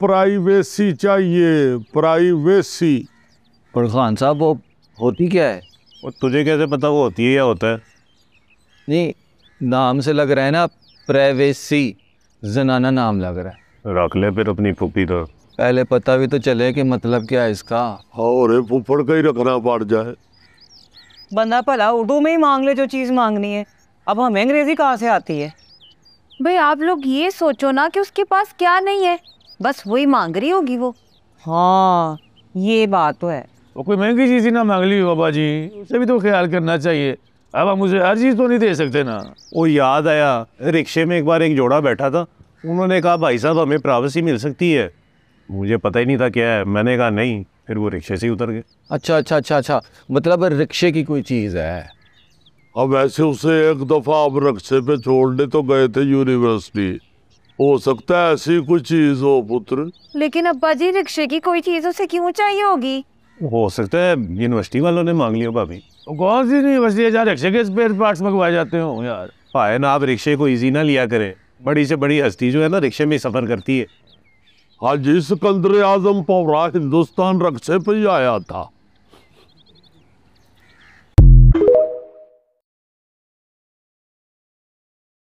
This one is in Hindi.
प्राइवेसी चाहिए प्राइवेसी पर खान साहब वो होती क्या है वो तुझे कैसे पता वो होती है या होता है नहीं नाम से लग रहा है ना प्राइवेसी जनाना नाम लग रहा है रख ले फिर अपनी फूफी तो पहले पता भी तो चले कि मतलब क्या है इसका और फुफड़ का ही रखना पड़ जाए बंदा भला उर्दू में ही मांग ले जो चीज़ मांगनी है अब हमें अंग्रेज़ी कहाँ से आती है भाई आप लोग ये सोचो ना कि उसके पास क्या नहीं है बस वही मांग रही होगी वो हाँ ये बात तो है वो कोई महंगी चीज़ ही ना मांग ली बाबा जी उसे भी तो ख्याल करना चाहिए अब आप मुझे हर चीज़ तो नहीं दे सकते ना वो याद आया रिक्शे में एक बार एक जोड़ा बैठा था उन्होंने कहा भाई साहब हमें प्राइवेसी मिल सकती है मुझे पता ही नहीं था क्या है मैंने कहा नहीं फिर वो रिक्शे से ही उतर गए अच्छा अच्छा अच्छा अच्छा मतलब रिक्शे की कोई चीज़ है अब वैसे उसे एक दफ़ा अब रिक्शे पे छोड़ने तो गए थे यूनिवर्सिटी हो सकता है ऐसी कुछ चीज हो पुत्र लेकिन अब्बा जी रिक्शे की कोई चीज उसे क्यों चाहिए होगी हो सकता है यूनिवर्सिटी वालों ने मांग लिया भाभी कौन सी यूनिवर्सिटी है जहाँ रिक्शे के स्पेयर पार्ट्स मंगवाए जाते हो यार पाए ना आप रिक्शे को ईजी ना लिया करें बड़ी से बड़ी हस्ती जो है ना रिक्शे में सफर करती है हाँ जी सिकंदर आजम पौरा हिंदुस्तान रक्षे पर आया था